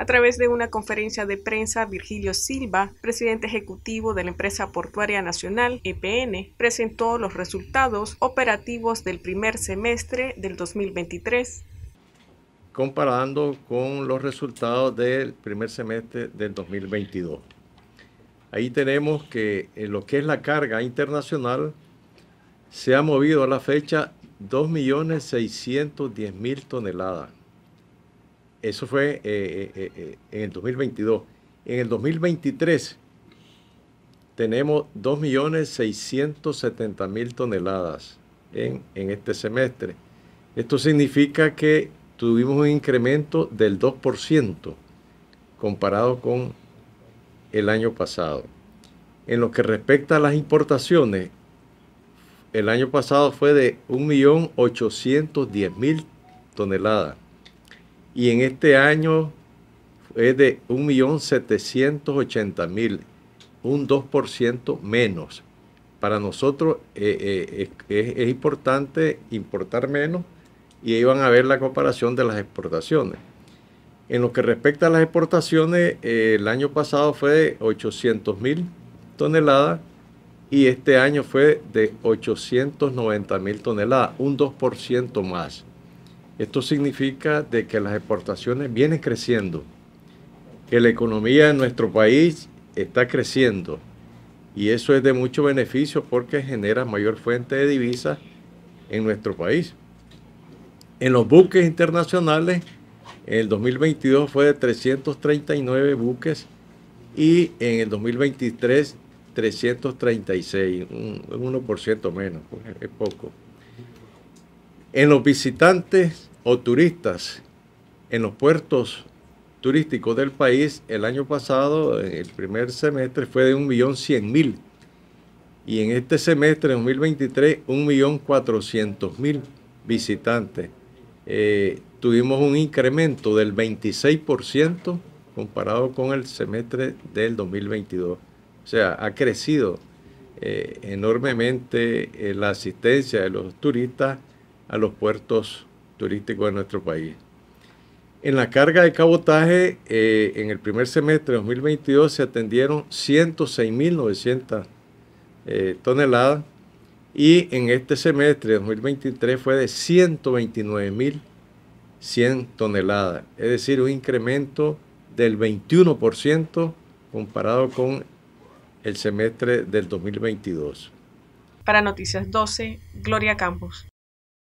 A través de una conferencia de prensa, Virgilio Silva, presidente ejecutivo de la empresa portuaria nacional EPN, presentó los resultados operativos del primer semestre del 2023 comparando con los resultados del primer semestre del 2022. Ahí tenemos que en lo que es la carga internacional se ha movido a la fecha 2.610.000 toneladas eso fue eh, eh, eh, en el 2022. En el 2023 tenemos 2.670.000 toneladas en, en este semestre. Esto significa que tuvimos un incremento del 2% comparado con el año pasado. En lo que respecta a las importaciones, el año pasado fue de 1.810.000 toneladas y en este año es de 1.780.000, un 2% menos. Para nosotros eh, eh, es, importante importar menos y ahí van a ver la comparación de las exportaciones. En lo que respecta a las exportaciones, eh, el año pasado fue de 800.000 toneladas y este año fue de 890.000 toneladas, un 2% más. Esto significa de que las exportaciones vienen creciendo, que la economía de nuestro país está creciendo y eso es de mucho beneficio porque genera mayor fuente de divisas en nuestro país. En los buques internacionales, en el 2022 fue de 339 buques y en el 2023 336, un 1% menos, pues, es poco. En los visitantes o turistas en los puertos turísticos del país el año pasado, el primer semestre, fue de 1.100.000 y en este semestre 2023 1.400.000 visitantes. Eh, tuvimos un incremento del 26% comparado con el semestre del 2022. O sea, ha crecido eh, enormemente eh, la asistencia de los turistas a los puertos turístico de nuestro país. En la carga de cabotaje, eh, en el primer semestre de 2022 se atendieron 106.900 eh, toneladas y en este semestre de 2023 fue de 129.100 toneladas, es decir, un incremento del 21% comparado con el semestre del 2022. Para Noticias 12, Gloria Campos.